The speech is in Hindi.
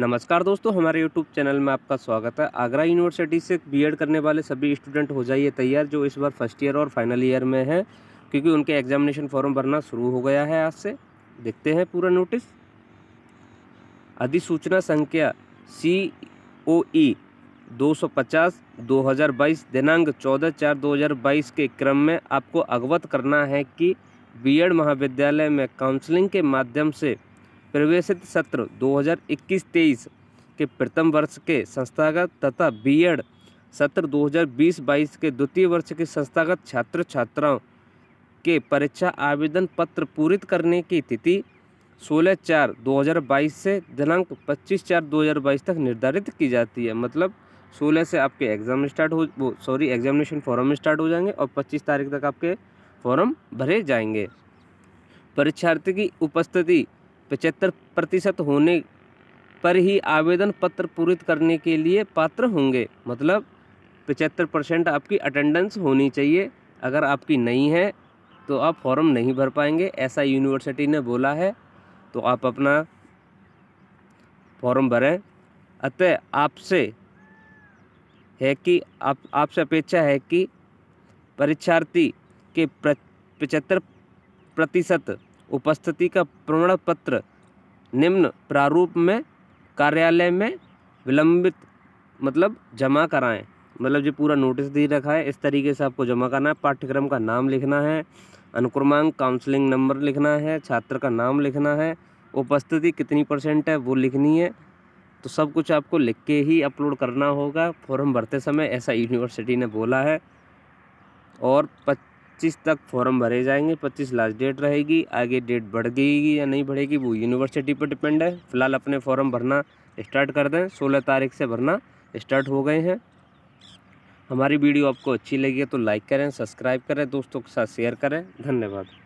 नमस्कार दोस्तों हमारे यूट्यूब चैनल में आपका स्वागत है आगरा यूनिवर्सिटी से बीएड करने वाले सभी स्टूडेंट हो जाइए तैयार जो इस बार फर्स्ट ईयर और फाइनल ईयर में हैं क्योंकि उनके एग्जामिनेशन फॉर्म भरना शुरू हो गया है आज से देखते हैं पूरा नोटिस अधिसूचना संख्या सी ओ ई दो सौ पचास दो हज़ार बाईस दिनांक चौदह चार दो हज़ार बाईस के क्रम में आपको अवगत करना है कि बीएड महाविद्यालय में काउंसलिंग के माध्यम से प्रवेशित सत्र 2021-23 के प्रथम वर्ष के संस्थागत तथा बीएड सत्र 2020-22 के द्वितीय वर्ष के संस्थागत छात्र छात्राओं के परीक्षा आवेदन पत्र पूरित करने की तिथि 16 चार 2022 से दिनांक 25 चार 2022 तक निर्धारित की जाती है मतलब 16 से आपके एग्ज़ाम स्टार्ट हो सॉरी एग्जामिनेशन फॉरम स्टार्ट हो जाएंगे और 25 तारीख तक आपके फॉरम भरे जाएंगे परीक्षार्थी की उपस्थिति पचहत्तर प्रतिशत होने पर ही आवेदन पत्र पूरित करने के लिए पात्र होंगे मतलब पचहत्तर परसेंट आपकी अटेंडेंस होनी चाहिए अगर आपकी नहीं है तो आप फॉर्म नहीं भर पाएंगे ऐसा यूनिवर्सिटी ने बोला है तो आप अपना फॉर्म भरें अतः आपसे है कि आप आपसे अपेक्षा है कि परीक्षार्थी के पचहत्तर प्रतिशत उपस्थिति का प्रमाण पत्र निम्न प्रारूप में कार्यालय में विलंबित मतलब जमा कराएं मतलब जो पूरा नोटिस दे रखा है इस तरीके से आपको जमा करना है पाठ्यक्रम का नाम लिखना है अनुक्रमांक काउंसलिंग नंबर लिखना है छात्र का नाम लिखना है उपस्थिति कितनी परसेंट है वो लिखनी है तो सब कुछ आपको लिख के ही अपलोड करना होगा फॉर्म भरते समय ऐसा यूनिवर्सिटी ने बोला है और पच 25 तक फॉर्म भरे जाएंगे 25 लास्ट डेट रहेगी आगे डेट बढ़ गई या नहीं बढ़ेगी वो यूनिवर्सिटी पर डिपेंड है फिलहाल अपने फॉर्म भरना स्टार्ट कर दें सोलह तारीख से भरना स्टार्ट हो गए हैं हमारी वीडियो आपको अच्छी लगी है तो लाइक करें सब्सक्राइब करें दोस्तों के साथ शेयर करें धन्यवाद